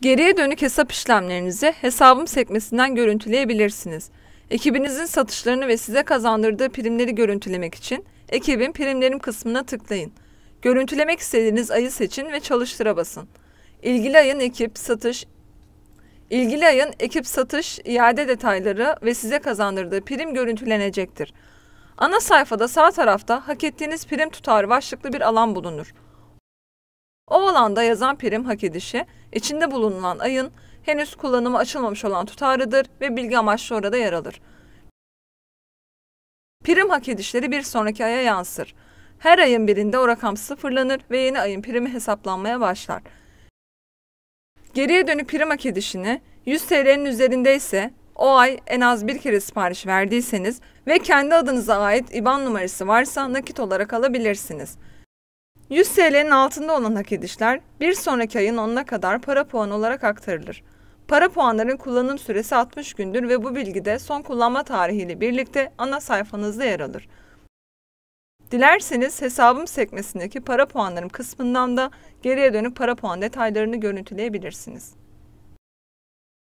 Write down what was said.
Geriye dönük hesap işlemlerinizi hesabım sekmesinden görüntüleyebilirsiniz. Ekibinizin satışlarını ve size kazandırdığı primleri görüntülemek için ekibin primlerim kısmına tıklayın. Görüntülemek istediğiniz ayı seçin ve çalıştıra basın. İlgili ayın ekip satış ilgili ayın ekip satış, iade detayları ve size kazandırdığı prim görüntülenecektir. Ana sayfada sağ tarafta hak ettiğiniz prim tutarı başlıklı bir alan bulunur. Bu alanda yazan prim hak edişi, içinde bulunan ayın henüz kullanımı açılmamış olan tutarıdır ve bilgi amaçlı orada yer alır. Prim hak edişleri bir sonraki aya yansır. Her ayın birinde o rakam sıfırlanır ve yeni ayın primi hesaplanmaya başlar. Geriye dönük prim hak edişini 100 TL'nin üzerindeyse o ay en az bir kere sipariş verdiyseniz ve kendi adınıza ait IBAN numarası varsa nakit olarak alabilirsiniz. 100 TL'nin altında olan hak edişler bir sonraki ayın 10'una kadar para puanı olarak aktarılır. Para puanların kullanım süresi 60 gündür ve bu bilgi de son kullanma tarihiyle birlikte ana sayfanızda yer alır. Dilerseniz hesabım sekmesindeki para puanlarım kısmından da geriye dönüp para puan detaylarını görüntüleyebilirsiniz.